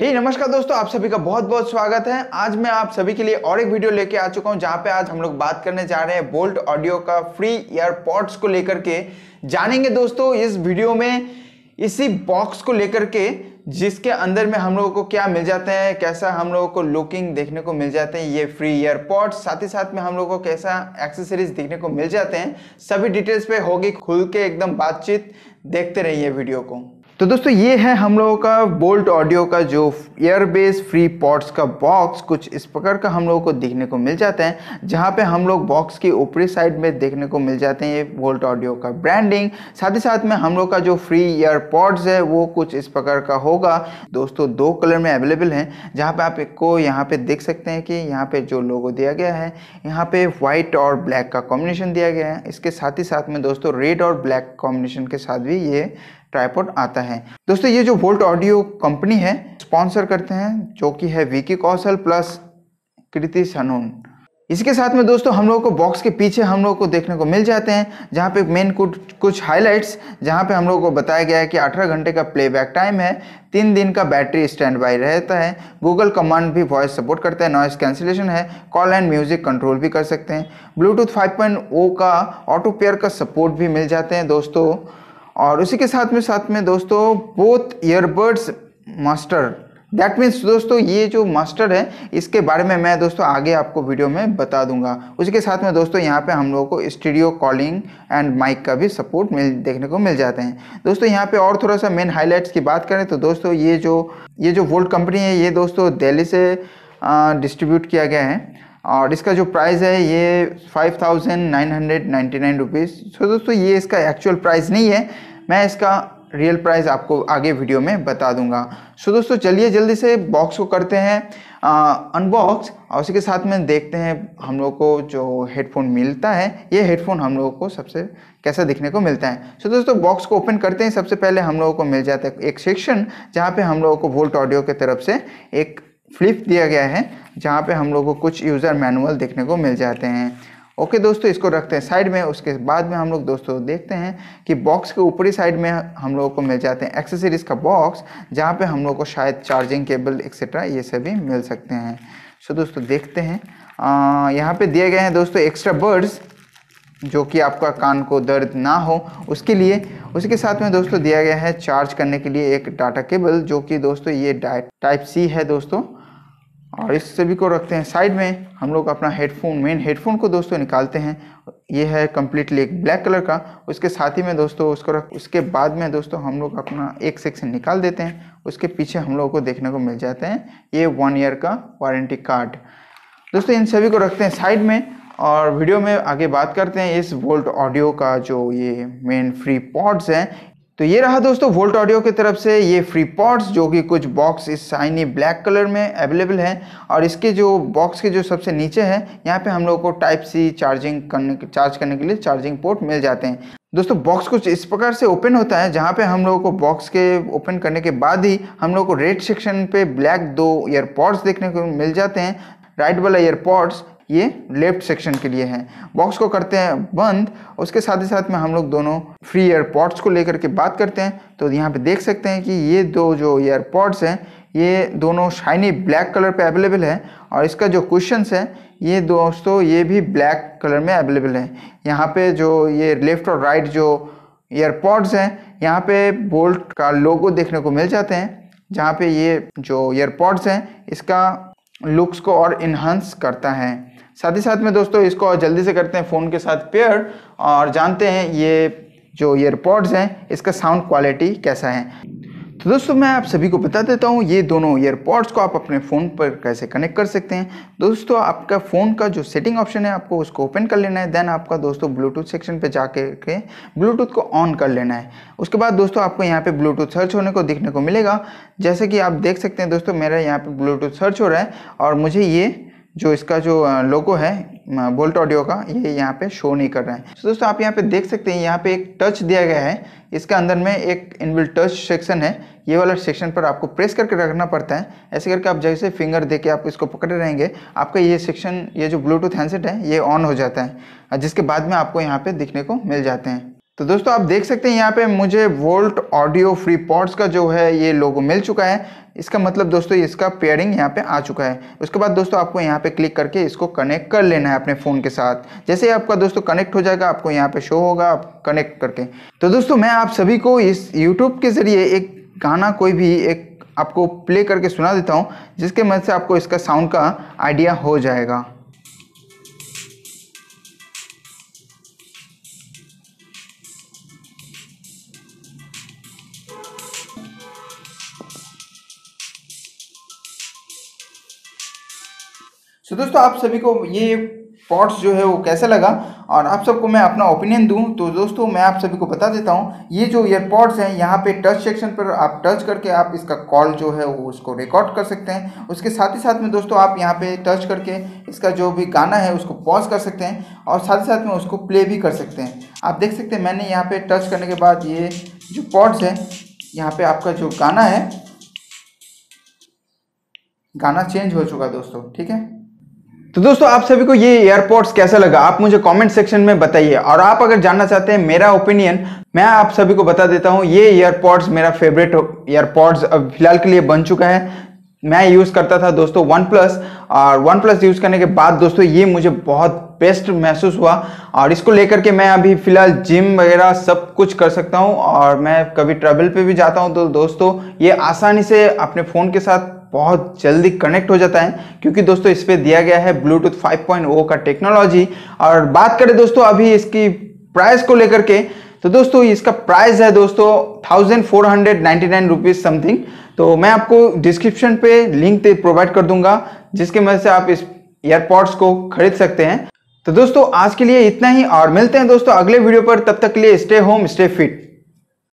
हे hey, नमस्कार दोस्तों आप सभी का बहुत बहुत स्वागत है आज मैं आप सभी के लिए और एक वीडियो लेके आ चुका हूँ जहाँ पे आज हम लोग बात करने जा रहे हैं बोल्ट ऑडियो का फ्री एयरपॉड्स को लेकर के जानेंगे दोस्तों इस वीडियो में इसी बॉक्स को लेकर के जिसके अंदर में हम लोगों को क्या मिल जाते हैं कैसा हम लोगों को लुकिंग देखने को मिल जाते हैं ये फ्री एयरपॉड्स साथ ही साथ में हम लोगों को कैसा एक्सेसरीज देखने को मिल जाते हैं सभी डिटेल्स पे होगी खुल के एकदम बातचीत देखते रहिए वीडियो को तो दोस्तों ये है हम लोगों का बोल्ट ऑडियो का जो एयरबेस फ्री पॉट्स का बॉक्स कुछ इस प्रकार का हम लोगों को देखने को मिल जाता है जहाँ पे हम लोग बॉक्स के ऊपरी साइड में देखने को मिल जाते हैं ये बोल्ट ऑडियो का ब्रांडिंग साथ ही साथ में हम लोग का जो फ्री पॉड्स है वो कुछ इस प्रकार का होगा दोस्तों दो कलर में अवेलेबल है जहाँ पर आप को यहाँ पर देख सकते हैं कि यहाँ पर जो लोगो दिया गया है यहाँ पर वाइट और ब्लैक का कॉम्बिनेशन दिया गया है इसके साथ ही साथ में दोस्तों रेड और ब्लैक कॉम्बिनेशन के साथ भी ये ट्राईपोड आता है दोस्तों ये जो वोल्ट ऑडियो कंपनी है स्पॉन्सर करते हैं जो कि है विकी कौशल प्लस कृति सनून इसके साथ में दोस्तों हम लोगों को बॉक्स के पीछे हम लोगों को देखने को मिल जाते हैं जहाँ पे मेन कुछ कुछ हाईलाइट्स जहाँ पे हम लोगों को बताया गया है कि 18 घंटे का प्लेबैक टाइम है तीन दिन का बैटरी स्टैंड बाई रहता है गूगल कमांड भी वॉइस सपोर्ट करता है नॉइस कैंसिलेशन है कॉल एंड म्यूजिक कंट्रोल भी कर सकते हैं ब्लूटूथ फाइव oh का ऑटो पेयर का सपोर्ट भी मिल जाते हैं दोस्तों और उसी के साथ में साथ में दोस्तों both earbuds master that means दोस्तों ये जो मास्टर है इसके बारे में मैं दोस्तों आगे आपको वीडियो में बता दूंगा उसी के साथ में दोस्तों यहाँ पे हम लोगों को स्टूडियो कॉलिंग एंड माइक का भी सपोर्ट मिल देखने को मिल जाते हैं दोस्तों यहाँ पे और थोड़ा सा मेन हाईलाइट्स की बात करें तो दोस्तों ये जो ये जो वोल्ट कंपनी है ये दोस्तों दिल्ली से डिस्ट्रीब्यूट किया गया है और इसका जो प्राइस है ये five thousand nine hundred ninety nine rupees so दोस्तों ये इसका एक्चुअल प्राइस नहीं है मैं इसका रियल प्राइस आपको आगे वीडियो में बता दूंगा सो दोस्तों चलिए जल्दी से बॉक्स को करते हैं अनबॉक्स और उसी के साथ में देखते हैं हम लोग को जो हेडफोन मिलता है ये हेडफोन हम लोगों को सबसे कैसा दिखने को मिलता है सो दोस्तों बॉक्स को ओपन करते हैं सबसे पहले हम लोगों को मिल जाता है एक सेक्शन जहाँ पे हम लोगों को वोल्ट ऑडियो की तरफ से एक फ्लिप दिया गया है जहाँ पे हम लोग को कुछ यूज़र मैनुअल देखने को मिल जाते हैं ओके दोस्तों इसको रखते हैं साइड में उसके बाद में हम लोग दोस्तों देखते हैं कि बॉक्स के ऊपरी साइड में हम लोगों को मिल जाते हैं एक्सेसरीज का बॉक्स जहाँ पे हम लोग को शायद चार्जिंग केबल एक्सेट्रा ये सभी मिल सकते हैं सो दोस्तों देखते हैं यहाँ पर दिए गए हैं दोस्तों एक्स्ट्रा बर्ड्स जो कि आपका कान को दर्द ना हो उसके लिए उसके साथ में दोस्तों दिया गया है चार्ज करने के लिए एक डाटा केबल जो कि दोस्तों ये टाइप सी है दोस्तों और इस सभी को रखते हैं साइड में हम लोग अपना हेडफोन मेन हेडफोन को दोस्तों निकालते हैं ये है कम्प्लीटली एक ब्लैक कलर का उसके साथ ही में दोस्तों उसको रख उसके बाद में दोस्तों हम लोग अपना एक सेक्शन निकाल देते हैं उसके पीछे हम लोगों को देखने को मिल जाते हैं ये वन ईयर का वारंटी कार्ड दोस्तों इन सभी को रखते हैं साइड में और वीडियो में आगे बात करते हैं इस वोल्ट ऑडियो का जो ये मेन फ्री पॉड्स हैं तो ये रहा दोस्तों वोल्ट ऑडियो की तरफ से ये फ्री पॉड्स जो कि कुछ बॉक्स इस शाइनी ब्लैक कलर में अवेलेबल हैं और इसके जो बॉक्स के जो सबसे नीचे हैं यहाँ पे हम लोग को टाइप सी चार्जिंग करने चार्ज करने के लिए चार्जिंग पोर्ट मिल जाते हैं दोस्तों बॉक्स कुछ इस प्रकार से ओपन होता है जहाँ पे हम लोगों को बॉक्स के ओपन करने के बाद ही हम लोग को रेड सेक्शन पे ब्लैक दो पॉड्स देखने को मिल जाते हैं राइट वाला पॉड्स ये लेफ्ट सेक्शन के लिए है बॉक्स को करते हैं बंद उसके साथ ही साथ में हम लोग दोनों फ्री एयरपॉड्स को लेकर के बात करते हैं तो यहाँ पे देख सकते हैं कि ये दो जो एयरपॉड्स हैं ये दोनों शाइनी ब्लैक कलर पे अवेलेबल है और इसका जो क्वेश्चंस है ये दोस्तों ये भी ब्लैक कलर में अवेलेबल है यहाँ पर जो ये लेफ़्ट और राइट जो एयरपॉड्स हैं यहाँ पर बोल्ट का लोगो देखने को मिल जाते हैं जहाँ पर ये जो एयरपॉड्स हैं इसका लुक्स को और इन्हांस करता है साथ ही साथ में दोस्तों इसको जल्दी से करते हैं फ़ोन के साथ पेयर और जानते हैं ये जो ईयरपॉड्स हैं इसका साउंड क्वालिटी कैसा है तो दोस्तों मैं आप सभी को बता देता हूँ ये दोनों ईयरपॉड्स को आप अपने फ़ोन पर कैसे कनेक्ट कर सकते हैं दोस्तों आपका फ़ोन का जो सेटिंग ऑप्शन है आपको उसको ओपन कर लेना है देन आपका दोस्तों ब्लूटूथ सेक्शन पे जाके के ब्लूटूथ को ऑन कर लेना है उसके बाद दोस्तों आपको यहाँ पे ब्लूटूथ सर्च होने को दिखने को मिलेगा जैसे कि आप देख सकते हैं दोस्तों मेरा यहाँ पर ब्लूटूथ सर्च हो रहा है और मुझे ये जो इसका जो लोगो है बोल्ट ऑडियो का ये यह यहाँ पे शो नहीं कर रहा है तो दोस्तों आप यहाँ पे देख सकते हैं यहाँ पे एक टच दिया गया है इसके अंदर में एक इनबिल्ट टच सेक्शन है ये वाला सेक्शन पर आपको प्रेस करके रखना पड़ता है ऐसे करके आप जैसे फिंगर दे के आप इसको पकड़े रहेंगे आपका ये सेक्शन ये जो ब्लूटूथ हैंडसेट है ये ऑन हो जाता है जिसके बाद में आपको यहाँ पर दिखने को मिल जाते हैं तो दोस्तों आप देख सकते हैं यहाँ पे मुझे वोल्ट ऑडियो फ्री पॉड्स का जो है ये लोगो मिल चुका है इसका मतलब दोस्तों इसका पेयरिंग यहाँ पे आ चुका है उसके बाद दोस्तों आपको यहाँ पे क्लिक करके इसको कनेक्ट कर लेना है अपने फ़ोन के साथ जैसे आपका दोस्तों कनेक्ट हो जाएगा आपको यहाँ पे शो होगा आप कनेक्ट करके तो दोस्तों मैं आप सभी को इस यूट्यूब के ज़रिए एक गाना कोई भी एक आपको प्ले करके सुना देता हूँ जिसके मदद से आपको इसका साउंड का आइडिया हो जाएगा सो so, दोस्तों आप सभी को ये पॉट्स जो है वो कैसा लगा और आप सबको मैं अपना ओपिनियन दूं तो दोस्तों मैं आप सभी को बता देता हूँ ये जो ईयरपॉड्स हैं यहाँ पे टच सेक्शन पर आप टच करके आप इसका कॉल जो है वो उसको रिकॉर्ड कर सकते हैं उसके साथ ही साथ में दोस्तों आप यहाँ पे टच करके इसका जो भी गाना है उसको पॉज कर सकते हैं और साथ ही साथ में उसको प्ले भी कर सकते हैं आप देख सकते हैं मैंने यहाँ पर टच करने के बाद ये जो पॉड्स हैं यहाँ पर आपका जो गाना है गाना चेंज हो चुका दोस्तों ठीक है तो दोस्तों आप सभी को ये एयरपोर्ट्स कैसा लगा आप मुझे कमेंट सेक्शन में बताइए और आप अगर जानना चाहते हैं मेरा ओपिनियन मैं आप सभी को बता देता हूँ ये एयरपोर्ट्स मेरा फेवरेट एयरपोर्ट्स अब फिलहाल के लिए बन चुका है मैं यूज़ करता था दोस्तों वन प्लस और वन प्लस यूज़ करने के बाद दोस्तों ये मुझे बहुत बेस्ट महसूस हुआ और इसको लेकर के मैं अभी फ़िलहाल जिम वगैरह सब कुछ कर सकता हूँ और मैं कभी ट्रेवल पे भी जाता हूँ तो दोस्तों ये आसानी से अपने फ़ोन के साथ बहुत जल्दी कनेक्ट हो जाता है क्योंकि दोस्तों इस पर दिया गया है ब्लूटूथ 5.0 का टेक्नोलॉजी और बात करें दोस्तों अभी इसकी प्राइस को लेकर के तो दोस्तों इसका प्राइस है दोस्तों thousand four hundred ninety nine rupees something तो मैं आपको डिस्क्रिप्शन पे लिंक प्रोवाइड कर दूंगा जिसके मदद से आप इस एयरपॉड्स को खरीद सकते हैं तो दोस्तों आज के लिए इतना ही और मिलते हैं दोस्तों अगले वीडियो पर तब तक के लिए स्टे होम स्टे फिट